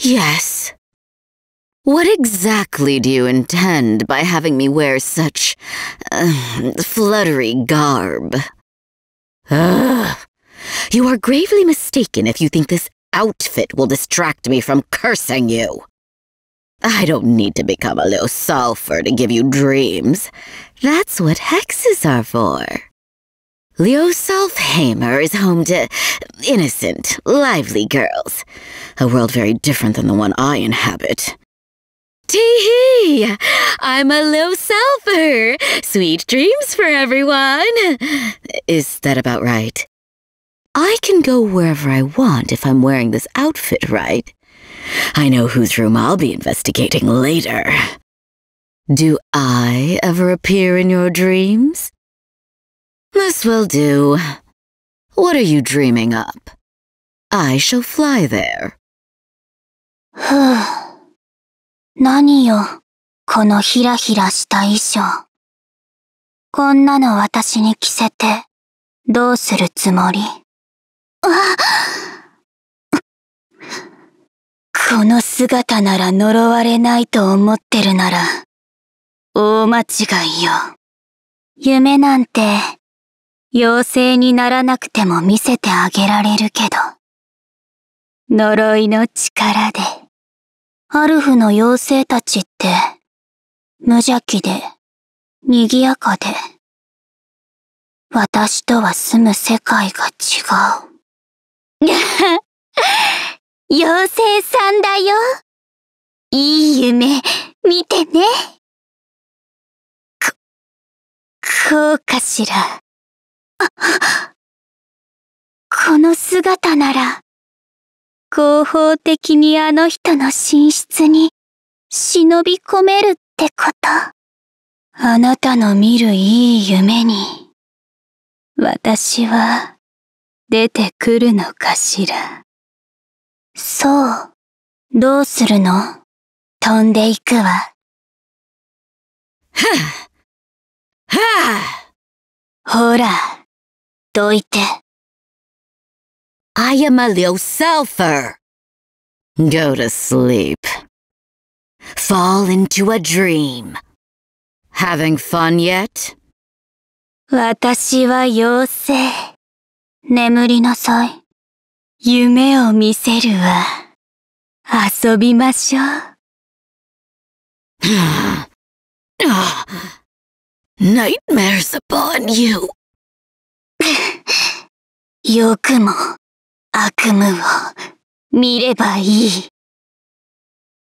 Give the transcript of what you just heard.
Yes. What exactly do you intend by having me wear such uh, fluttery garb? Ugh. You are gravely mistaken if you think this outfit will distract me from cursing you. I don't need to become a little sulfur to give you dreams. That's what hexes are for. Leo Hamer is home to innocent, lively girls. A world very different than the one I inhabit. Tee-hee! I'm a Leoselfer! Sweet dreams for everyone! Is that about right? I can go wherever I want if I'm wearing this outfit right. I know whose room I'll be investigating later. Do I ever appear in your dreams? This will do. What are you dreaming up? I shall fly there. ふぅ。何よ、このひらひらした衣装。こんなの私に着せて、どうするつもりあ この姿なら呪われないと思ってるなら、大間違いよ。夢なんて、妖精にならなくても見せてあげられるけど、呪いの力で、アルフの妖精たちって、無邪気で、賑やかで、私とは住む世界が違う。妖精さんだよ。いい夢、見てね。こ、こうかしら。この姿なら、合法的にあの人の寝室に忍び込めるってこと。あなたの見るいい夢に、私は出てくるのかしら。そう、どうするの飛んでいくわ。はぁ、あ、はぁ、あ、ほら。I am a little sulfur. Go to sleep. Fall into a dream. Having fun yet? 私は妖精。眠りなさい。夢を見せるわ。遊びましょう。Nightmares upon you. 欲も悪夢を見ればいい。